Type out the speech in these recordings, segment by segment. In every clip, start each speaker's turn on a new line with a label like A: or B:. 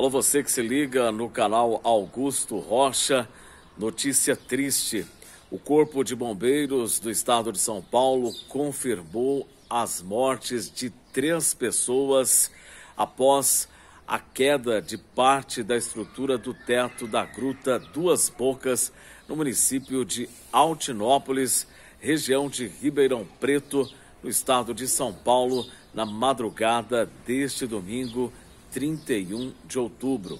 A: Alô, você que se liga no canal Augusto Rocha. Notícia triste: o Corpo de Bombeiros do Estado de São Paulo confirmou as mortes de três pessoas após a queda de parte da estrutura do teto da Gruta Duas Bocas, no município de Altinópolis, região de Ribeirão Preto, no estado de São Paulo, na madrugada deste domingo, 31 de outubro.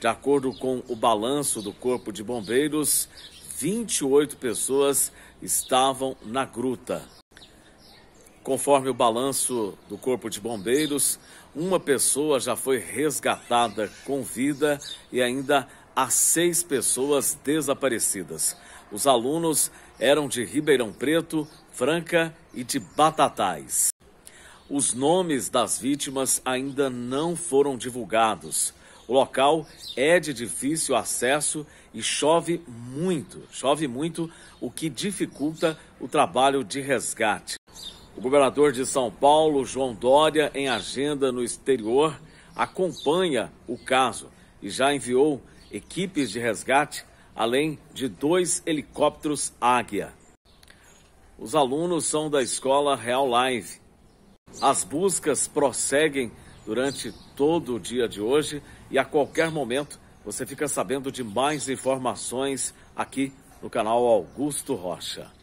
A: De acordo com o balanço do Corpo de Bombeiros, 28 pessoas estavam na gruta. Conforme o balanço do Corpo de Bombeiros, uma pessoa já foi resgatada com vida e ainda há seis pessoas desaparecidas. Os alunos eram de Ribeirão Preto, Franca e de Batatais. Os nomes das vítimas ainda não foram divulgados. O local é de difícil acesso e chove muito, chove muito, o que dificulta o trabalho de resgate. O governador de São Paulo, João Dória, em agenda no exterior, acompanha o caso e já enviou equipes de resgate, além de dois helicópteros Águia. Os alunos são da escola Real Live as buscas prosseguem durante todo o dia de hoje e a qualquer momento você fica sabendo de mais informações aqui no canal Augusto Rocha.